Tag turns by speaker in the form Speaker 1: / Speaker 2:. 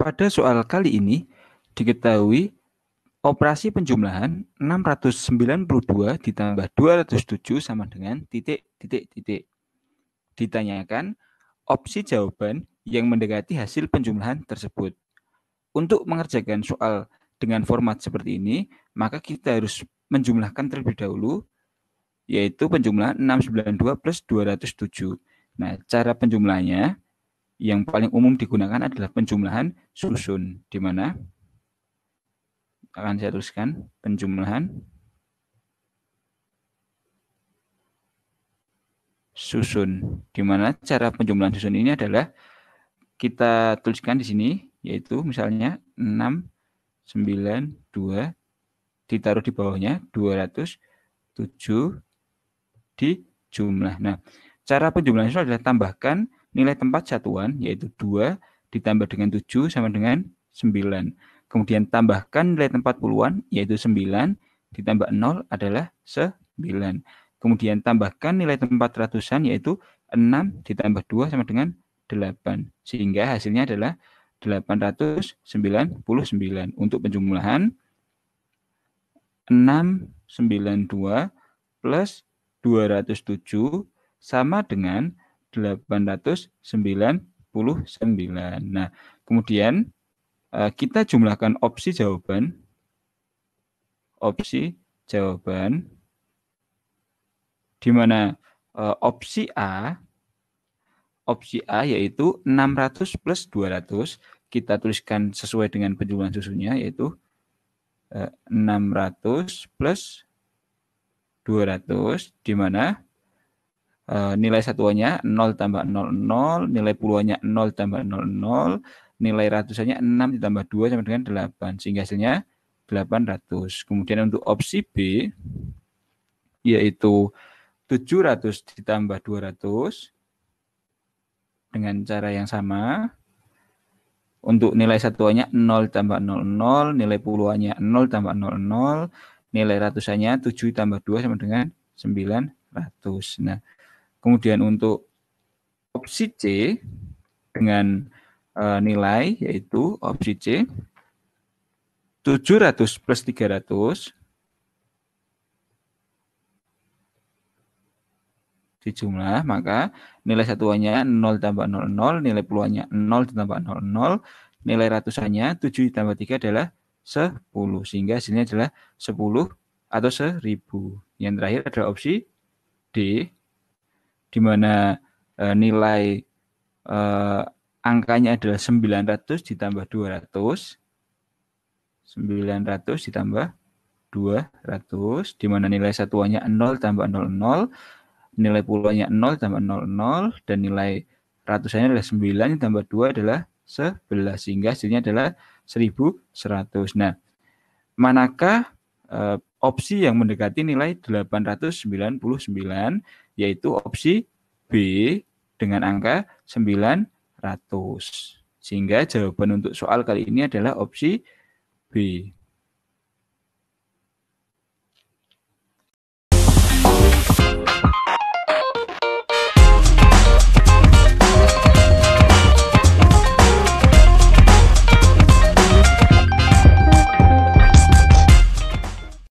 Speaker 1: Pada soal kali ini diketahui operasi penjumlahan 692 ditambah 207 sama dengan titik titik titik. Ditanyakan opsi jawaban yang mendekati hasil penjumlahan tersebut. Untuk mengerjakan soal dengan format seperti ini, maka kita harus menjumlahkan terlebih dahulu, yaitu penjumlahan 692 plus 207. Nah, cara penjumlahnya, yang paling umum digunakan adalah penjumlahan susun di mana akan saya tuliskan penjumlahan susun di mana cara penjumlahan susun ini adalah kita tuliskan di sini yaitu misalnya 6 9 2 ditaruh di bawahnya 207 di jumlah. Nah, cara penjumlahan susun adalah tambahkan Nilai tempat satuan yaitu 2 ditambah dengan 7 sama dengan 9. Kemudian tambahkan nilai tempat puluhan yaitu 9 ditambah 0 adalah 9. Kemudian tambahkan nilai tempat ratusan yaitu 6 ditambah 2 sama dengan 8. Sehingga hasilnya adalah 899. Untuk penjumlahan 692 plus 207 sama dengan 899. Nah, kemudian eh, kita jumlahkan opsi jawaban. Opsi jawaban di mana eh, opsi A opsi A yaitu 600 plus 200 kita tuliskan sesuai dengan penjumlahan susunya yaitu 600 eh, plus 200 di mana Eh, nilai satuannya 0 tambah 0, 0, nilai puluhannya 0 tambah 0, 0, nilai ratusannya 6 ditambah 2 sama dengan 8, sehingga hasilnya 800. Kemudian untuk opsi B, yaitu 700 ditambah 200, dengan cara yang sama, untuk nilai satuannya 0 tambah 0, 0, nilai puluhannya 0 tambah 0, 0, nilai ratusannya 7 tambah 2 sama dengan 900. Nah, Kemudian untuk opsi C dengan e, nilai yaitu opsi C 700 plus 300 di jumlah maka nilai satuannya 0 tambah 0, 0 nilai puluhannya 0 ditambah 0, 0 nilai ratusannya 7 ditambah 3 adalah 10 sehingga hasilnya adalah 10 atau 1000 yang terakhir adalah opsi D di mana e, nilai e, angkanya adalah 900 ditambah 200 900 ditambah 200 di mana nilai satuannya 0 tambah 0 0 nilai puluhannya 0 tambah 0 0 dan nilai ratusannya adalah 9 tambah 2 adalah 11 sehingga hasilnya adalah 1100. Nah, manakah e, opsi yang mendekati nilai 899 yaitu opsi B dengan angka 900. Sehingga jawaban untuk soal kali ini adalah opsi B.